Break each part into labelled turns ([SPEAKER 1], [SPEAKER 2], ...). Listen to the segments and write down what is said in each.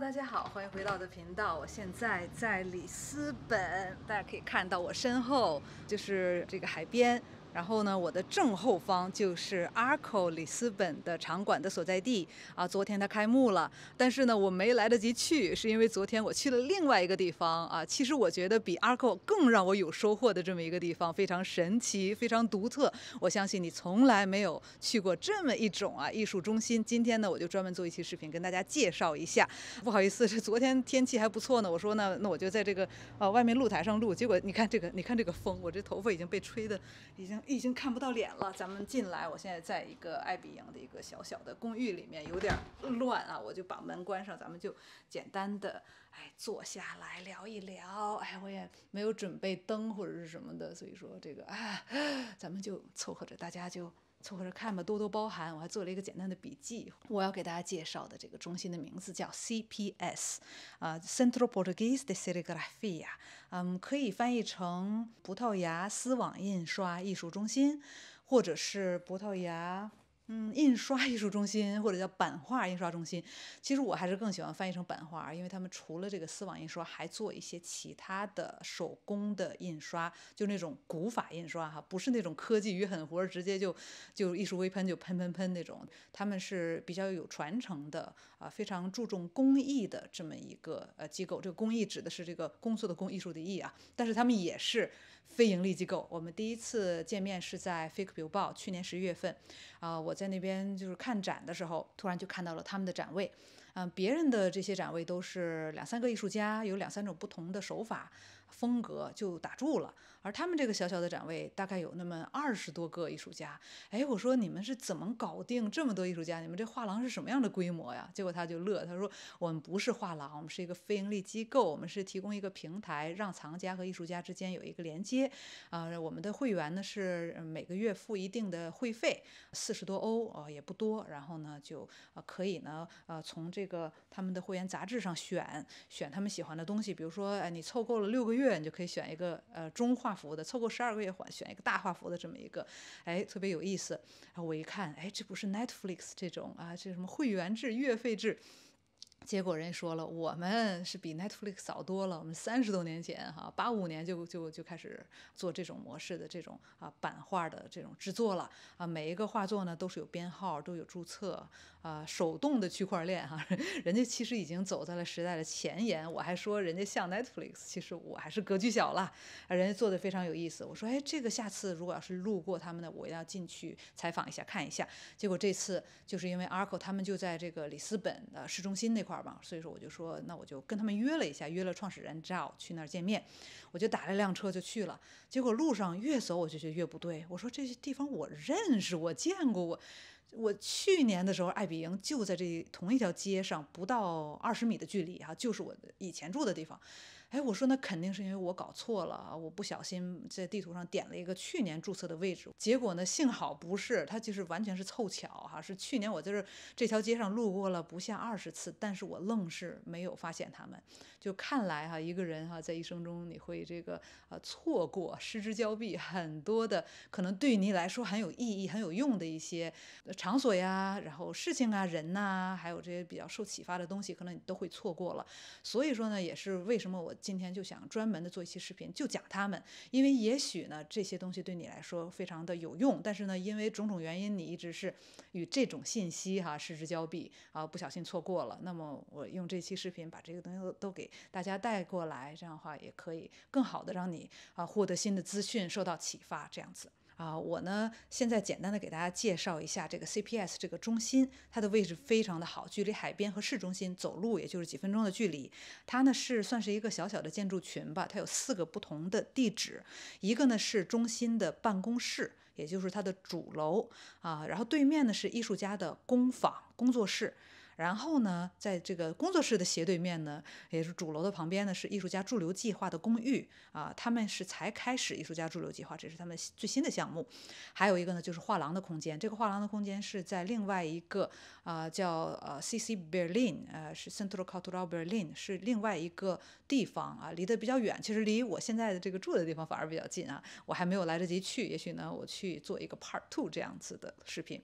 [SPEAKER 1] 大家好，欢迎回到我的频道。我现在在里斯本，大家可以看到我身后就是这个海边。然后呢，我的正后方就是阿 o 里斯本的场馆的所在地啊。昨天它开幕了，但是呢，我没来得及去，是因为昨天我去了另外一个地方啊。其实我觉得比阿 o 更让我有收获的这么一个地方非常神奇，非常独特。我相信你从来没有去过这么一种啊艺术中心。今天呢，我就专门做一期视频跟大家介绍一下。不好意思，是昨天天气还不错呢。我说呢，那我就在这个呃外面露台上录，结果你看这个，你看这个风，我这头发已经被吹的已经。已经看不到脸了，咱们进来。我现在在一个艾比营的一个小小的公寓里面，有点乱啊，我就把门关上。咱们就简单的哎坐下来聊一聊。哎，我也没有准备灯或者是什么的，所以说这个啊，咱们就凑合着，大家就。凑合着看吧，多多包涵。我还做了一个简单的笔记。我要给大家介绍的这个中心的名字叫 CPS，啊，Centro Português de Serigrafia，嗯，可以翻译成葡萄牙丝网印刷艺术中心，或者是葡萄牙。嗯，印刷艺术中心或者叫版画印刷中心，其实我还是更喜欢翻译成版画，因为他们除了这个丝网印刷，还做一些其他的手工的印刷，就那种古法印刷哈，不是那种科技与狠活，直接就就艺术微喷就喷喷喷那种。他们是比较有传承的啊，非常注重工艺的这么一个呃机构。这个工艺指的是这个工作的工，艺术的艺啊。但是他们也是非盈利机构。我们第一次见面是在《Fake b i 去年十一月份。啊，我在那边就是看展的时候，突然就看到了他们的展位。嗯，别人的这些展位都是两三个艺术家，有两三种不同的手法风格，就打住了。而他们这个小小的展位，大概有那么二十多个艺术家。哎，我说你们是怎么搞定这么多艺术家？你们这画廊是什么样的规模呀？结果他就乐，他说我们不是画廊，我们是一个非盈利机构，我们是提供一个平台，让藏家和艺术家之间有一个连接。啊，我们的会员呢是每个月付一定的会费。四十多欧哦，也不多，然后呢，就呃可以呢，呃从这个他们的会员杂志上选选他们喜欢的东西，比如说，哎，你凑够了六个月，你就可以选一个呃中画幅的，凑够十二个月选一个大画幅的，这么一个，哎，特别有意思。然后我一看，哎，这不是 Netflix 这种啊，这什么会员制、月费制。结果人家说了，我们是比 Netflix 早多了，我们三十多年前，哈，八五年就就就开始做这种模式的这种啊版画的这种制作了啊，每一个画作呢都是有编号，都有注册啊，手动的区块链哈，人家其实已经走在了时代的前沿。我还说人家像 Netflix，其实我还是格局小了啊，人家做的非常有意思。我说哎，这个下次如果要是路过他们的，我要进去采访一下看一下。结果这次就是因为 Arco 他们就在这个里斯本的市中心那块儿。所以说，我就说，那我就跟他们约了一下，约了创始人赵去那儿见面。我就打了辆车就去了。结果路上越走我就觉得越不对。我说这些地方我认识，我见过。我我去年的时候艾比营就在这同一条街上，不到二十米的距离啊，就是我以前住的地方。哎，我说那肯定是因为我搞错了啊！我不小心在地图上点了一个去年注册的位置，结果呢，幸好不是，它就是完全是凑巧哈。是去年我在这条街上路过了不下二十次，但是我愣是没有发现他们。就看来哈，一个人哈，在一生中你会这个呃错过、失之交臂很多的可能对你来说很有意义、很有用的一些场所呀，然后事情啊、人呐，还有这些比较受启发的东西，可能你都会错过了。所以说呢，也是为什么我。今天就想专门的做一期视频，就讲他们，因为也许呢这些东西对你来说非常的有用，但是呢因为种种原因你一直是与这种信息哈失之交臂，啊不小心错过了，那么我用这期视频把这个东西都给大家带过来，这样的话也可以更好的让你啊获得新的资讯，受到启发这样子。啊，我呢现在简单的给大家介绍一下这个 CPS 这个中心，它的位置非常的好，距离海边和市中心走路也就是几分钟的距离。它呢是算是一个小小的建筑群吧，它有四个不同的地址，一个呢是中心的办公室，也就是它的主楼啊，然后对面呢是艺术家的工坊工作室。然后呢，在这个工作室的斜对面呢，也是主楼的旁边呢，是艺术家驻留计划的公寓啊。他们是才开始艺术家驻留计划，这是他们最新的项目。还有一个呢，就是画廊的空间。这个画廊的空间是在另外一个啊，叫呃 C C Berlin，呃是 Central Cultural Berlin，是另外一个地方啊，离得比较远。其实离我现在的这个住的地方反而比较近啊。我还没有来得及去，也许呢，我去做一个 Part Two 这样子的视频。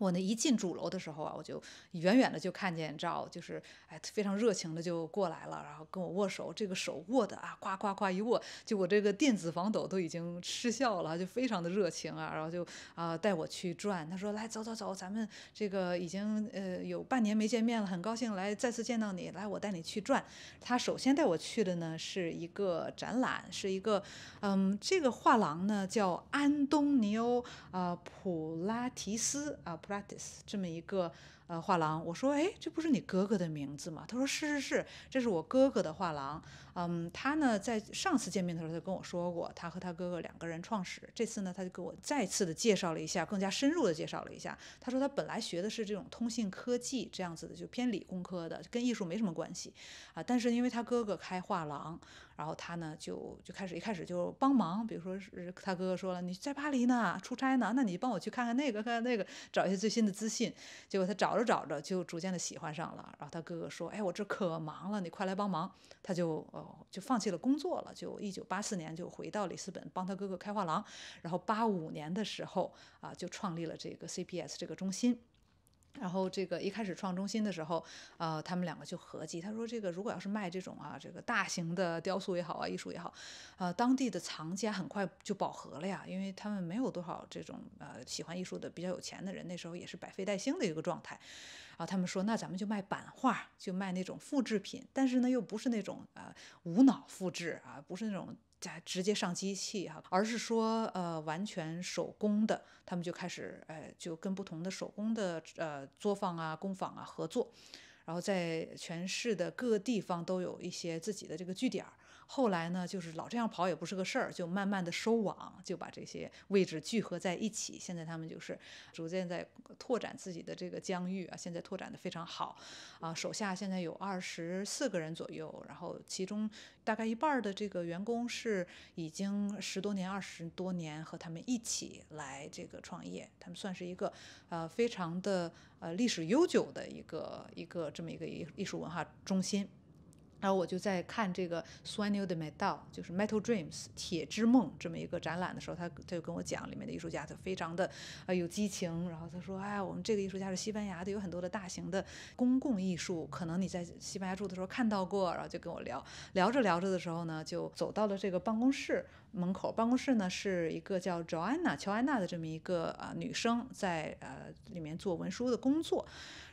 [SPEAKER 1] 我那一进主楼的时候啊，我就远远的就看见赵，就是哎非常热情的就过来了，然后跟我握手，这个手握的啊，呱呱呱一握，就我这个电子防抖都已经失效了，就非常的热情啊，然后就啊带我去转，他说来走走走，咱们这个已经呃有半年没见面了，很高兴来再次见到你，来我带你去转。他首先带我去的呢是一个展览，是一个嗯这个画廊呢叫安东尼欧啊普拉提斯啊。Bratis 这么一个呃画廊，我说哎，这不是你哥哥的名字吗？他说是是是，这是我哥哥的画廊。嗯，他呢在上次见面的时候，他跟我说过，他和他哥哥两个人创始。这次呢，他就给我再次的介绍了一下，更加深入的介绍了一下。他说他本来学的是这种通信科技这样子的，就偏理工科的，跟艺术没什么关系啊。但是因为他哥哥开画廊。然后他呢就就开始一开始就帮忙，比如说是他哥哥说了，你在巴黎呢，出差呢，那你帮我去看看那个，看看那个，找一些最新的资讯。结果他找着找着就逐渐的喜欢上了。然后他哥哥说，哎，我这可忙了，你快来帮忙。他就哦就放弃了工作了，就一九八四年就回到里斯本帮他哥哥开画廊，然后八五年的时候啊就创立了这个 CPS 这个中心。然后这个一开始创中心的时候，呃，他们两个就合计，他说这个如果要是卖这种啊，这个大型的雕塑也好啊，艺术也好，呃，当地的藏家很快就饱和了呀，因为他们没有多少这种呃喜欢艺术的比较有钱的人，那时候也是百废待兴的一个状态，啊，他们说那咱们就卖版画，就卖那种复制品，但是呢又不是那种呃无脑复制啊，不是那种。在直接上机器哈，而是说呃完全手工的，他们就开始呃就跟不同的手工的呃作坊啊、工坊啊合作，然后在全市的各个地方都有一些自己的这个据点儿。后来呢，就是老这样跑也不是个事儿，就慢慢的收网，就把这些位置聚合在一起。现在他们就是逐渐在拓展自己的这个疆域啊，现在拓展的非常好，啊，手下现在有二十四个人左右，然后其中大概一半的这个员工是已经十多年、二十多年和他们一起来这个创业，他们算是一个呃非常的呃历史悠久的一个一个这么一个艺艺术文化中心。然后我就在看这个 Sueño de Metal，就是 Metal Dreams 铁之梦这么一个展览的时候，他他就跟我讲里面的艺术家他非常的啊有激情。然后他说：“哎，我们这个艺术家是西班牙的，有很多的大型的公共艺术，可能你在西班牙住的时候看到过。”然后就跟我聊聊着聊着的时候呢，就走到了这个办公室门口。办公室呢是一个叫 Joanna 乔安娜的这么一个啊女生在呃里面做文书的工作。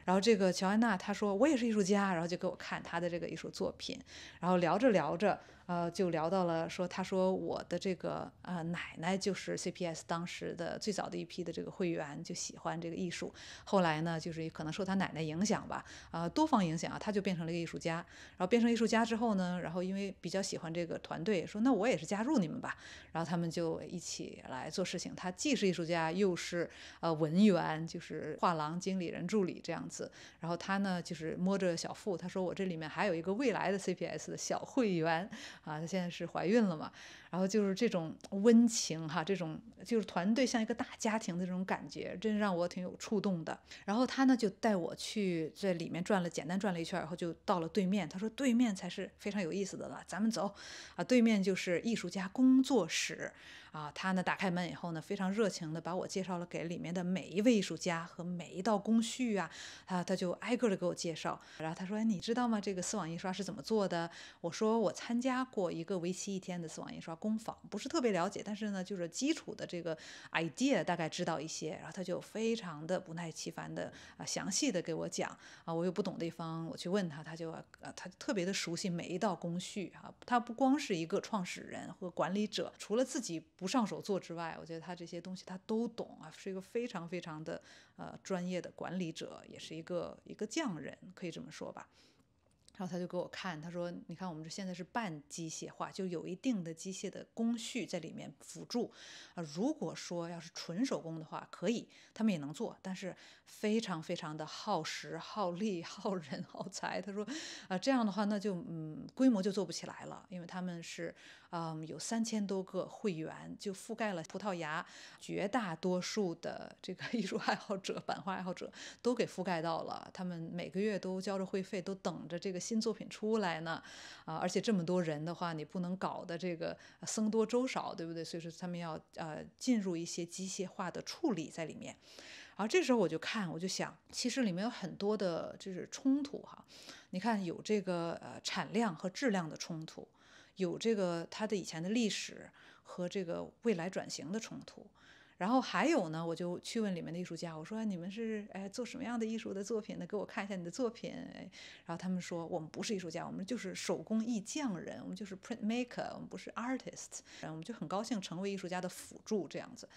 [SPEAKER 1] 然后这个乔安娜她说我也是艺术家，然后就给我看她的这个艺术作品，然后聊着聊着，呃，就聊到了说，她说我的这个呃奶奶就是 CPS 当时的最早的一批的这个会员，就喜欢这个艺术。后来呢，就是可能受她奶奶影响吧，啊，多方影响啊，她就变成了一个艺术家。然后变成艺术家之后呢，然后因为比较喜欢这个团队，说那我也是加入你们吧。然后他们就一起来做事情。她既是艺术家，又是呃文员，就是画廊经理人助理这样子。然后她呢，就是摸着小腹，她说：“我这里面还有一个未来的 CPS 的小会员啊，她现在是怀孕了嘛。”然后就是这种温情哈，这种就是团队像一个大家庭的这种感觉，真让我挺有触动的。然后他呢就带我去在里面转了，简单转了一圈以后就到了对面。他说对面才是非常有意思的了，咱们走啊，对面就是艺术家工作室啊。他呢打开门以后呢，非常热情的把我介绍了给里面的每一位艺术家和每一道工序啊，啊，他就挨个的给我介绍。然后他说：“哎，你知道吗？这个丝网印刷是怎么做的？”我说：“我参加过一个为期一天的丝网印刷。”工坊不是特别了解，但是呢，就是基础的这个 idea 大概知道一些，然后他就非常的不耐其烦的详细的给我讲啊，我又不懂的地方我去问他，他就啊，他特别的熟悉每一道工序啊，他不光是一个创始人和管理者，除了自己不上手做之外，我觉得他这些东西他都懂啊，是一个非常非常的呃专业的管理者，也是一个一个匠人，可以这么说吧。然后他就给我看，他说：“你看，我们这现在是半机械化，就有一定的机械的工序在里面辅助。啊，如果说要是纯手工的话，可以，他们也能做，但是非常非常的耗时、耗力、耗人、耗财。”他说：“啊，这样的话，那就嗯，规模就做不起来了，因为他们是。”嗯，有三千多个会员，就覆盖了葡萄牙绝大多数的这个 艺术爱好者、版画爱好者，都给覆盖到了。他们每个月都交着会费，都等着这个新作品出来呢。啊，而且这么多人的话，你不能搞的这个僧多粥少，对不对？所以说他们要呃进入一些机械化的处理在里面。然后这时候我就看，我就想，其实里面有很多的就是冲突哈。你看有这个呃产量和质量的冲突。有这个他的以前的历史和这个未来转型的冲突，然后还有呢，我就去问里面的艺术家，我说你们是哎做什么样的艺术的作品呢？给我看一下你的作品。哎，然后他们说我们不是艺术家，我们就是手工艺匠人，我们就是 print maker，我们不是 artist，然后我们就很高兴成为艺术家的辅助这样子。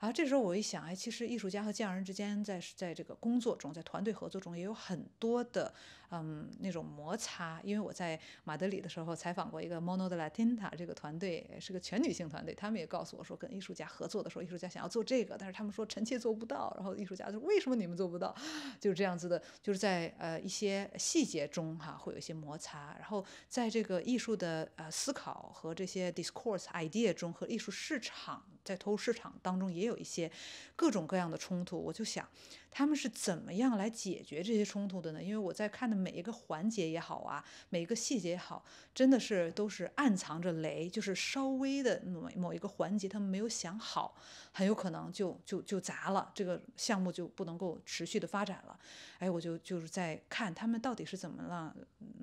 [SPEAKER 1] 然后这时候我一想，哎，其实艺术家和匠人之间在在这个工作中，在团队合作中也有很多的。嗯，那种摩擦，因为我在马德里的时候采访过一个 Monod Latina 这个团队，是个全女性团队，他们也告诉我说，跟艺术家合作的时候，艺术家想要做这个，但是他们说臣妾做不到，然后艺术家就说为什么你们做不到？就是这样子的，就是在呃一些细节中哈会有一些摩擦，然后在这个艺术的呃思考和这些 discourse idea 中和艺术市场在投入市场当中也有一些各种各样的冲突，我就想。他们是怎么样来解决这些冲突的呢？因为我在看的每一个环节也好啊，每一个细节也好，真的是都是暗藏着雷，就是稍微的某某一个环节他们没有想好，很有可能就就就砸了，这个项目就不能够持续的发展了。哎，我就就是在看他们到底是怎么让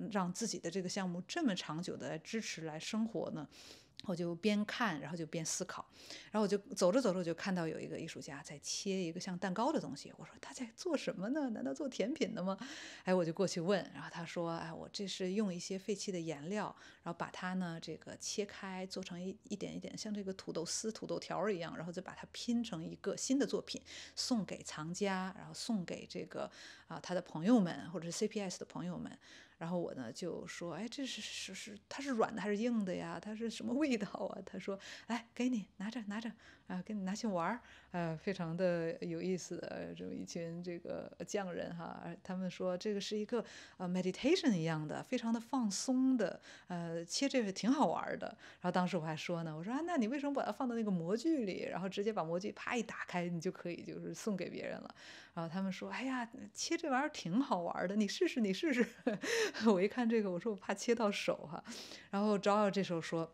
[SPEAKER 1] 让自己的这个项目这么长久的支持来生活呢？我就边看，然后就边思考，然后我就走着走着，我就看到有一个艺术家在切一个像蛋糕的东西。我说他在做什么呢？难道做甜品的吗？哎，我就过去问，然后他说：“哎，我这是用一些废弃的颜料，然后把它呢这个切开，做成一一点一点像这个土豆丝、土豆条儿一样，然后再把它拼成一个新的作品，送给藏家，然后送给这个啊他的朋友们，或者是 CPS 的朋友们。”然后我呢就说：“哎，这是是是，它是软的还是硬的呀？它是什么味道啊？”他说：“哎，给你拿着，拿着。”啊，给你拿去玩儿，呃，非常的有意思。呃，这么一群这个匠人哈，他们说这个是一个呃 meditation 一样的，非常的放松的。呃，切这个挺好玩的。然后当时我还说呢，我说啊，那你为什么把它放到那个模具里，然后直接把模具啪一打开，你就可以就是送给别人了。然后他们说，哎呀，切这玩意儿挺好玩的，你试试，你试试。我一看这个，我说我怕切到手哈。然后 j o 这时候说。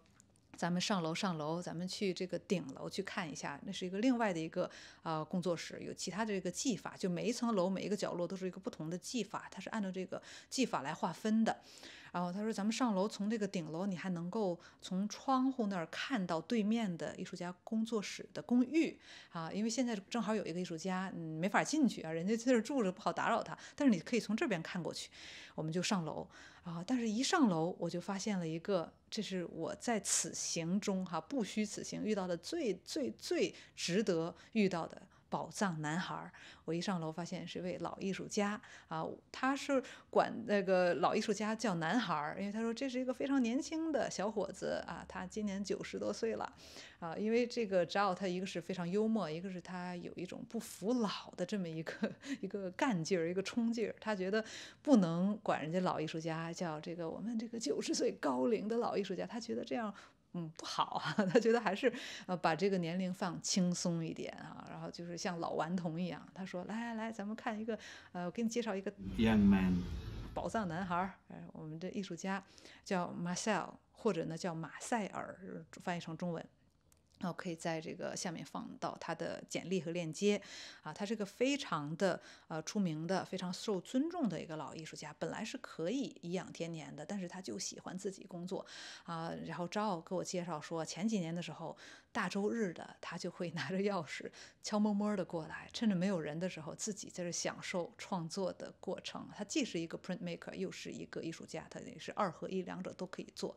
[SPEAKER 1] 咱们上楼上楼，咱们去这个顶楼去看一下，那是一个另外的一个呃工作室，有其他的这个技法，就每一层楼每一个角落都是一个不同的技法，它是按照这个技法来划分的。然后他说：“咱们上楼，从这个顶楼，你还能够从窗户那儿看到对面的艺术家工作室的公寓啊。因为现在正好有一个艺术家，嗯，没法进去啊，人家在这儿住着不好打扰他。但是你可以从这边看过去，我们就上楼啊。但是一上楼，我就发现了一个，这是我在此行中哈不虚此行遇到的最最最值得遇到的。”宝藏男孩儿，我一上楼发现是一位老艺术家啊，他是管那个老艺术家叫男孩儿，因为他说这是一个非常年轻的小伙子啊，他今年九十多岁了啊，因为这个扎奥他一个是非常幽默，一个是他有一种不服老的这么一个一个干劲儿，一个冲劲儿，他觉得不能管人家老艺术家叫这个我们这个九十岁高龄的老艺术家，他觉得这样。嗯，不好啊，他觉得还是呃把这个年龄放轻松一点啊，然后就是像老顽童一样。他说：“来来来，咱们看一个，呃，我给你介绍一个宝藏男孩儿。哎，我们这艺术家叫马塞尔，或者呢叫马塞尔，翻译成中文。”那我可以在这个下面放到他的简历和链接，啊，他是个非常的呃出名的、非常受尊重的一个老艺术家。本来是可以颐养天年的，但是他就喜欢自己工作，啊，然后奥给我介绍说，前几年的时候，大周日的他就会拿着钥匙，悄摸摸的过来，趁着没有人的时候，自己在这享受创作的过程。他既是一个 print maker，又是一个艺术家，他也是二合一，两者都可以做。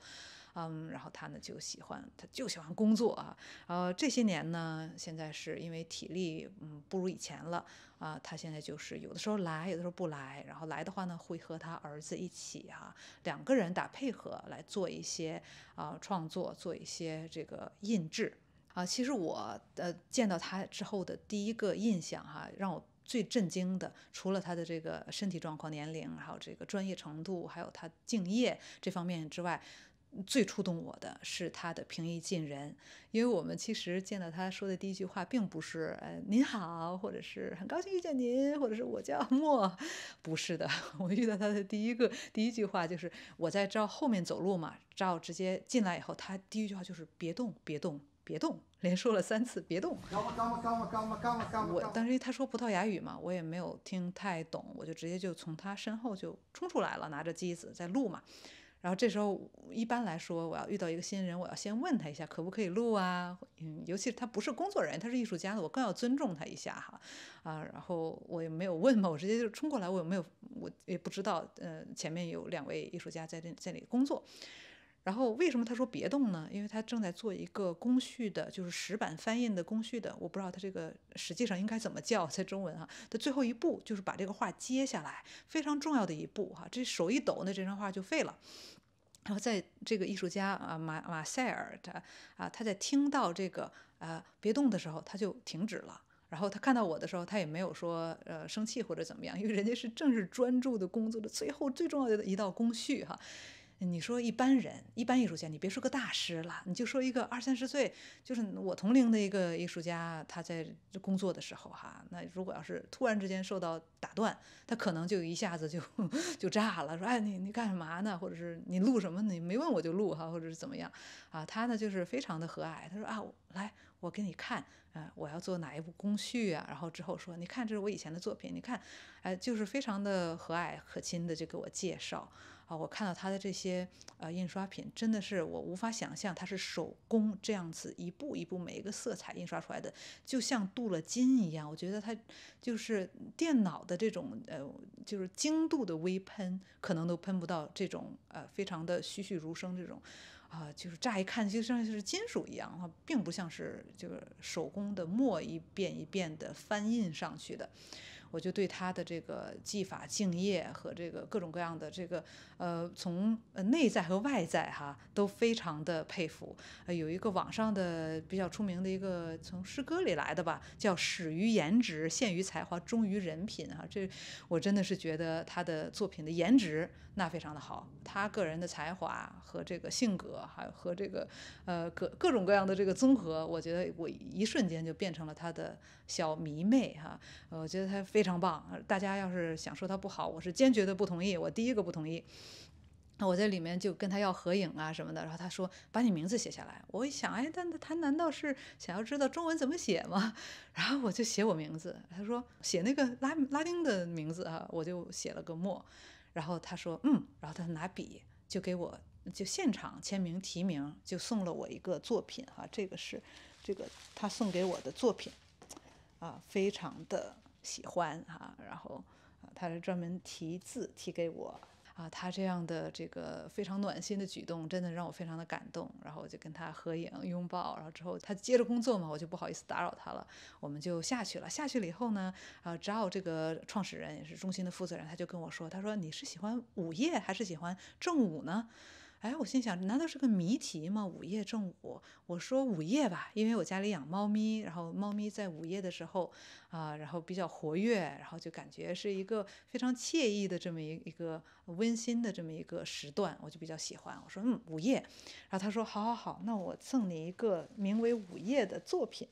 [SPEAKER 1] 嗯，然后他呢就喜欢，他就喜欢工作啊。呃，这些年呢，现在是因为体力嗯不如以前了啊。他现在就是有的时候来，有的时候不来。然后来的话呢，会和他儿子一起哈，两个人打配合来做一些啊创作，做一些这个印制啊。其实我呃见到他之后的第一个印象哈，让我最震惊的，除了他的这个身体状况、年龄，还有这个专业程度，还有他敬业这方面之外。最触动我的是他的平易近人，因为我们其实见到他说的第一句话，并不是“呃您好”或者“是很高兴遇见您”或者“是我叫莫”，不是的，我遇到他的第一个第一句话就是我在照后面走路嘛，照直接进来以后，他第一句话就是“别动，别动，别动”，连说了三次“别动”。我当时他说葡萄牙语嘛，我也没有听太懂，我就直接就从他身后就冲出来了，拿着机子在录嘛。然后这时候一般来说，我要遇到一个新人，我要先问他一下，可不可以录啊？嗯，尤其是他不是工作人员，他是艺术家的，我更要尊重他一下哈。啊，然后我也没有问嘛，我直接就冲过来，我有没有？我也不知道。呃，前面有两位艺术家在这在里工作。然后为什么他说别动呢？因为他正在做一个工序的，就是石板翻印的工序的。我不知道他这个实际上应该怎么叫，在中文哈，他最后一步就是把这个画揭下来，非常重要的一步哈。这手一抖，那这张画就废了。然后在这个艺术家啊，马马塞尔他啊，他在听到这个啊别动的时候，他就停止了。然后他看到我的时候，他也没有说呃生气或者怎么样，因为人家是正是专注的工作的最后最重要的一道工序哈。你说一般人、一般艺术家，你别说个大师了，你就说一个二三十岁，就是我同龄的一个艺术家，他在工作的时候哈，那如果要是突然之间受到打断，他可能就一下子就 就炸了，说哎，你你干嘛呢？或者是你录什么？你没问我就录哈，或者是怎么样？啊，他呢就是非常的和蔼，他说啊，来，我给你看，啊，我要做哪一部工序啊？然后之后说，你看这是我以前的作品，你看，哎，就是非常的和蔼可亲的就给我介绍。啊，我看到他的这些呃印刷品，真的是我无法想象，它是手工这样子一步一步每一个色彩印刷出来的，就像镀了金一样。我觉得它就是电脑的这种呃，就是精度的微喷，可能都喷不到这种呃非常的栩栩如生这种，啊，就是乍一看就像是金属一样，它并不像是就是手工的墨一遍一遍的翻印上去的。我就对他的这个技法、敬业和这个各种各样的这个，呃，从内在和外在哈，都非常的佩服。呃，有一个网上的比较出名的一个从诗歌里来的吧，叫“始于颜值，陷于才华，忠于人品”哈。这我真的是觉得他的作品的颜值那非常的好，他个人的才华和这个性格，还有和这个呃各各种各样的这个综合，我觉得我一瞬间就变成了他的小迷妹哈。呃，我觉得他非。非常棒！大家要是想说他不好，我是坚决的不同意。我第一个不同意。那我在里面就跟他要合影啊什么的，然后他说：“把你名字写下来。”我一想，哎，但他难道是想要知道中文怎么写吗？然后我就写我名字。他说：“写那个拉拉丁的名字啊。”我就写了个墨。然后他说：“嗯。”然后他拿笔就给我就现场签名提名，就送了我一个作品哈。这个是这个他送给我的作品啊，非常的。喜欢啊，然后，他是专门提字提给我啊，他这样的这个非常暖心的举动，真的让我非常的感动。然后我就跟他合影拥抱，然后之后他接着工作嘛，我就不好意思打扰他了，我们就下去了。下去了以后呢，啊，要这个创始人也是中心的负责人，他就跟我说，他说你是喜欢午夜还是喜欢正午呢？哎，我心想，难道是个谜题吗？午夜正午，我说午夜吧，因为我家里养猫咪，然后猫咪在午夜的时候，啊，然后比较活跃，然后就感觉是一个非常惬意的这么一一个温馨的这么一个时段，我就比较喜欢。我说，嗯，午夜。然后他说，好好好，那我赠你一个名为《午夜》的作品。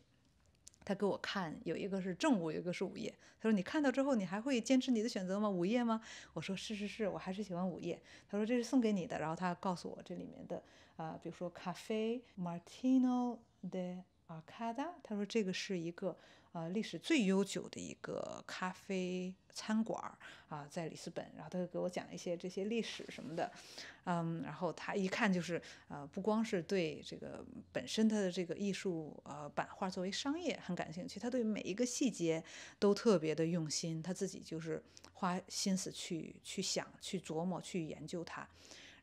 [SPEAKER 1] 他给我看，有一个是正午，有一个是午夜。他说：“你看到之后，你还会坚持你的选择吗？午夜吗？”我说：“是是是，我还是喜欢午夜。”他说：“这是送给你的。”然后他告诉我这里面的啊，比如说咖啡 Martino de Arcada”，他说这个是一个。呃，历史最悠久的一个咖啡餐馆儿啊，在里斯本，然后他就给我讲一些这些历史什么的，嗯，然后他一看就是，呃，不光是对这个本身他的这个艺术呃版画作为商业很感兴趣，他对每一个细节都特别的用心，他自己就是花心思去去想、去琢磨、去研究它。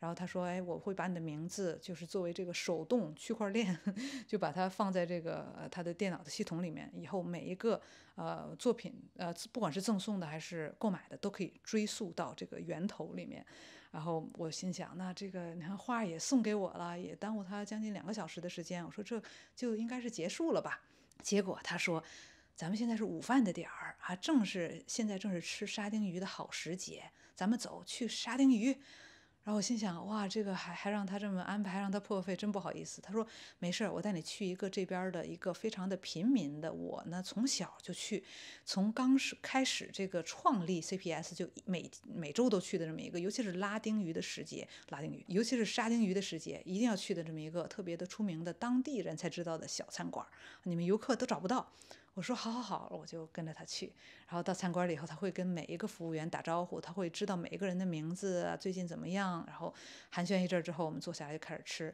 [SPEAKER 1] 然后他说：“哎，我会把你的名字，就是作为这个手动区块链，就把它放在这个他的电脑的系统里面。以后每一个呃作品，呃不管是赠送的还是购买的，都可以追溯到这个源头里面。”然后我心想：“那这个你看，画也送给我了，也耽误他将近两个小时的时间。”我说：“这就应该是结束了吧？”结果他说：“咱们现在是午饭的点儿啊，正是现在正是吃沙丁鱼的好时节，咱们走去沙丁鱼。”然后我心想，哇，这个还还让他这么安排，让他破费，真不好意思。他说没事儿，我带你去一个这边儿的一个非常的平民的。我呢从小就去，从刚是开始这个创立 CPS 就每每周都去的这么一个，尤其是拉丁鱼的时节，拉丁鱼，尤其是沙丁鱼的时节一定要去的这么一个特别的出名的当地人才知道的小餐馆，你们游客都找不到。我说好好好，我就跟着他去。然后到餐馆里以后，他会跟每一个服务员打招呼，他会知道每一个人的名字，最近怎么样。然后寒暄一阵之后，我们坐下来就开始吃。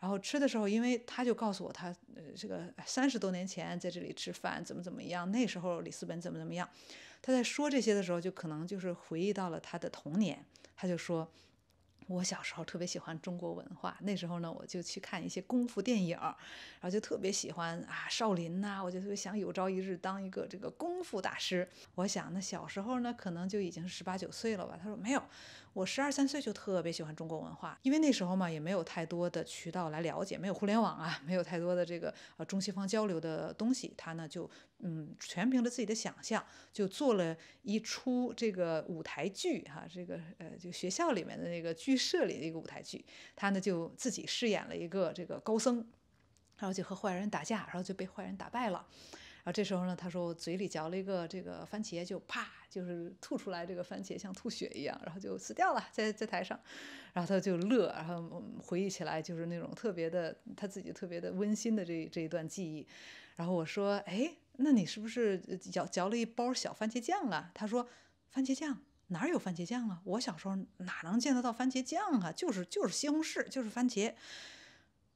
[SPEAKER 1] 然后吃的时候，因为他就告诉我，他这个三十多年前在这里吃饭怎么怎么样，那时候里斯本怎么怎么样。他在说这些的时候，就可能就是回忆到了他的童年。他就说。我小时候特别喜欢中国文化，那时候呢，我就去看一些功夫电影，然后就特别喜欢啊，少林呐，我就特别想有朝一日当一个这个功夫大师。我想，那小时候呢，可能就已经十八九岁了吧？他说没有。我十二三岁就特别喜欢中国文化，因为那时候嘛也没有太多的渠道来了解，没有互联网啊，没有太多的这个呃中西方交流的东西。他呢就嗯全凭着自己的想象，就做了一出这个舞台剧哈，这个呃就学校里面的那个剧社里的一个舞台剧。他呢就自己饰演了一个这个高僧，然后就和坏人打架，然后就被坏人打败了。然后这时候呢，他说我嘴里嚼了一个这个番茄，就啪，就是吐出来这个番茄像吐血一样，然后就死掉了，在在台上，然后他就乐，然后回忆起来就是那种特别的他自己特别的温馨的这这一段记忆，然后我说，哎，那你是不是嚼嚼了一包小番茄酱啊？他说番茄酱哪儿有番茄酱啊？我小时候哪能见得到番茄酱啊？就是就是西红柿，就是番茄。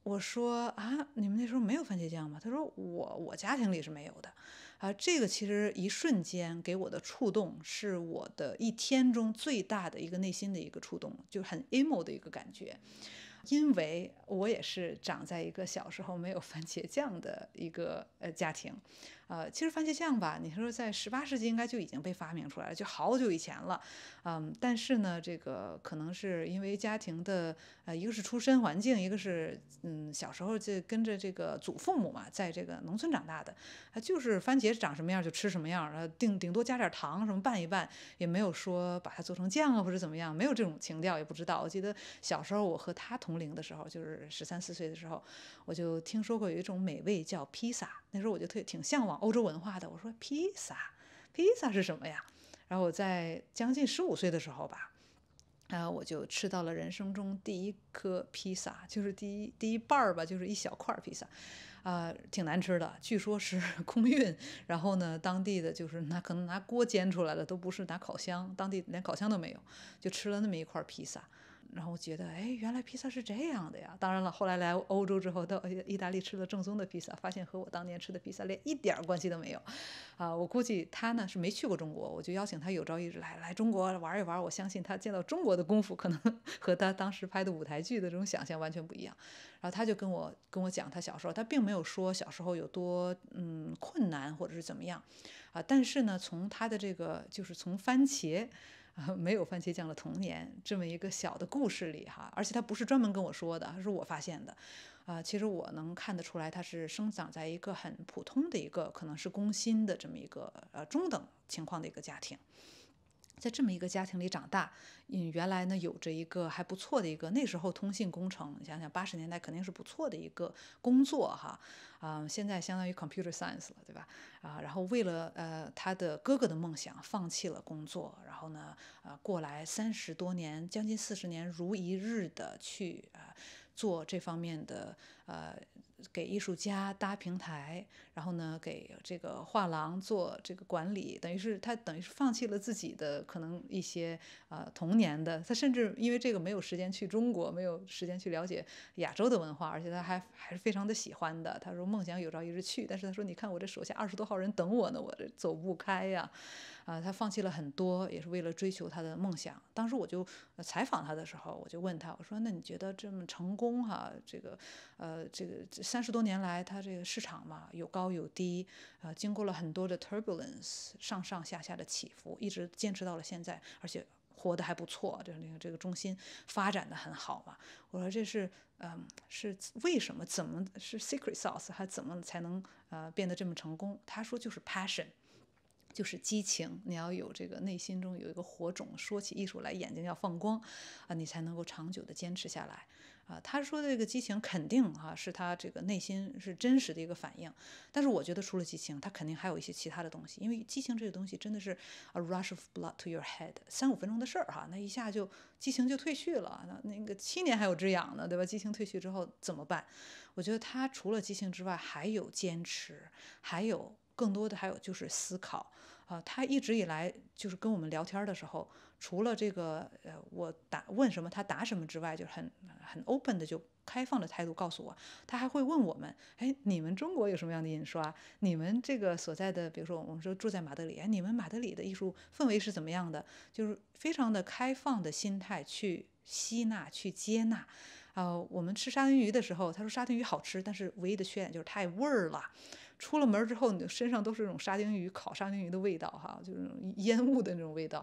[SPEAKER 1] 我说啊，你们那时候没有番茄酱吗？他说我我家庭里是没有的，啊，这个其实一瞬间给我的触动，是我的一天中最大的一个内心的一个触动，就是很 emo 的一个感觉，因为我也是长在一个小时候没有番茄酱的一个呃家庭。呃，其实番茄酱吧，你说在十八世纪应该就已经被发明出来了，就好久以前了，嗯，但是呢，这个可能是因为家庭的，呃，一个是出身环境，一个是，嗯，小时候就跟着这个祖父母嘛，在这个农村长大的，啊，就是番茄长什么样就吃什么样，呃，顶顶多加点糖什么拌一拌，也没有说把它做成酱啊或者怎么样，没有这种情调，也不知道。我记得小时候我和他同龄的时候，就是十三四岁的时候，我就听说过有一种美味叫披萨。那时候我就特挺向往欧洲文化的。我说披萨，披萨是什么呀？然后我在将近十五岁的时候吧，后我就吃到了人生中第一颗披萨，就是第一第一半儿吧，就是一小块披萨，啊，挺难吃的，据说是 空运。然后呢，当地的就是拿可能拿锅煎出来的，都不是拿烤箱，当地连烤箱都没有，就吃了那么一块披萨。然后我觉得，哎，原来披萨是这样的呀！当然了，后来来欧洲之后，到意大利吃了正宗的披萨，发现和我当年吃的披萨连一点关系都没有。啊，我估计他呢是没去过中国，我就邀请他有朝一日来来中国玩一玩。我相信他见到中国的功夫，可能 和他当时拍的舞台剧的这种想象完全不一样。然后他就跟我跟我讲，他小时候他并没有说小时候有多嗯困难或者是怎么样啊，但是呢，从他的这个就是从番茄。没有番茄酱的童年这么一个小的故事里哈，而且他不是专门跟我说的，他是我发现的，啊，其实我能看得出来，他是生长在一个很普通的一个，可能是工薪的这么一个呃中等情况的一个家庭。在这么一个家庭里长大，嗯，原来呢有着一个还不错的一个那时候通信工程，你想想八十年代肯定是不错的一个工作哈，啊，现在相当于 computer science 了，对吧？啊，然后为了呃他的哥哥的梦想，放弃了工作，然后呢，啊，过来三十多年，将近四十年如一日的去啊做这方面的呃。给艺术家搭平台，然后呢，给这个画廊做这个管理，等于是他等于是放弃了自己的可能一些呃童年的，他甚至因为这个没有时间去中国，没有时间去了解亚洲的文化，而且他还还是非常的喜欢的。他说梦想有朝一日去，但是他说你看我这手下二十多号人等我呢，我这走不开呀。啊，他放弃了很多，也是为了追求他的梦想。当时我就采访他的时候，我就问他，我说：“那你觉得这么成功哈？这个，呃，这个三十多年来，他这个市场嘛，有高有低，呃，经过了很多的 turbulence，上上下下的起伏，一直坚持到了现在，而且活得还不错，就是那个这个中心发展的很好嘛。”我说：“这是，嗯，是为什么？怎么是 secret sauce？他怎么才能呃变得这么成功？”他说：“就是 passion。”就是激情，你要有这个内心中有一个火种，说起艺术来眼睛要放光，啊，你才能够长久的坚持下来，啊，他说这个激情肯定哈是他这个内心是真实的一个反应，但是我觉得除了激情，他肯定还有一些其他的东西，因为激情这个东西真的是 a rush of blood to your head，三五分钟的事儿哈，那一下就激情就退去了，那那个七年还有之痒呢，对吧？激情退去之后怎么办？我觉得他除了激情之外，还有坚持，还有。更多的还有就是思考，啊，他一直以来就是跟我们聊天的时候，除了这个呃，我答问什么他答什么之外，就是很很 open 的就开放的态度告诉我，他还会问我们，哎，你们中国有什么样的印刷？你们这个所在的，比如说我们说住在马德里，哎，你们马德里的艺术氛围是怎么样的？就是非常的开放的心态去吸纳、去接纳。啊，我们吃沙丁鱼的时候，他说沙丁鱼好吃，但是唯一的缺点就是太味儿了。出了门之后，你的身上都是那种沙丁鱼烤沙丁鱼的味道，哈，就是那种烟雾的那种味道。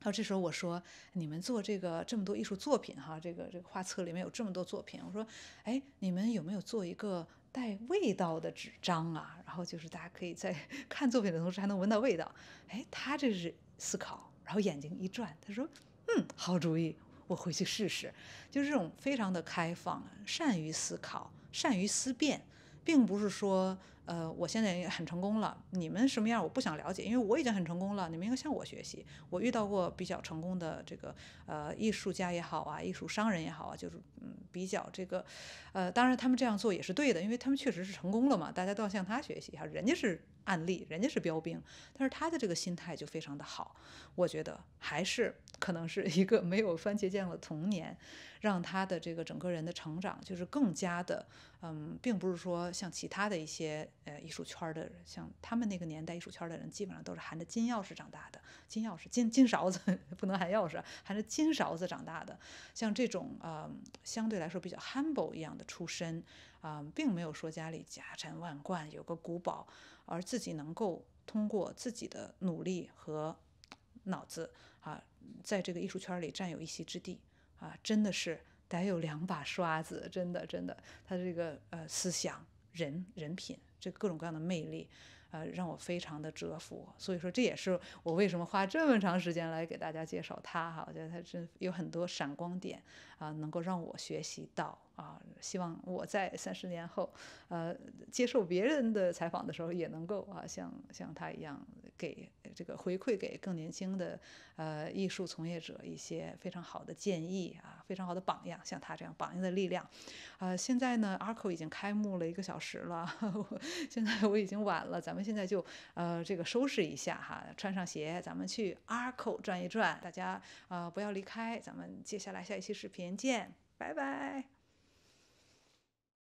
[SPEAKER 1] 然后这时候我说：“你们做这个这么多艺术作品，哈，这个这个画册里面有这么多作品，我说，哎，你们有没有做一个带味道的纸张啊？然后就是大家可以在 看作品的同时还能闻到味道。哎，他这是思考，然后眼睛一转，他说：嗯，好主意，我回去试试。就是这种非常的开放，善于思考，善于思辨，并不是说。呃，我现在很成功了。你们什么样，我不想了解，因为我已经很成功了。你们应该向我学习。我遇到过比较成功的这个呃艺术家也好啊，艺术商人也好啊，就是嗯比较这个呃，当然他们这样做也是对的，因为他们确实是成功了嘛。大家都要向他学习，哈，人家是案例，人家是标兵。但是他的这个心态就非常的好，我觉得还是。可能是一个没有番茄酱的童年，让他的这个整个人的成长就是更加的，嗯，并不是说像其他的一些呃艺术圈的，人，像他们那个年代艺术圈的人，基本上都是含着金钥匙长大的，金钥匙，金金勺子 不能含钥匙，含着金勺子长大的。像这种呃相对来说比较 humble 一样的出身啊，并没有说家里家产万贯，有个古堡，而自己能够通过自己的努力和脑子。啊，在这个艺术圈里占有一席之地啊，真的是得有两把刷子，真的真的，他这个呃思想、人、人品，这各种各样的魅力，呃，让我非常的折服。所以说，这也是我为什么花这么长时间来给大家介绍他哈，我觉得他真有很多闪光点啊，能够让我学习到啊，希望我在三十年后，呃，接受别人的采访的时候，也能够啊，像像他一样。给这个回馈给更年轻的呃艺术从业者一些非常好的建议啊，非常好的榜样，像他这样榜样的力量。呃，现在呢，Arco 已经开幕了一个小时了，现在我已经晚了，咱们现在就呃这个收拾一下哈，穿上鞋，咱们去 Arco 转一转。大家啊不要离开，咱们接下来下一期视频见，拜拜。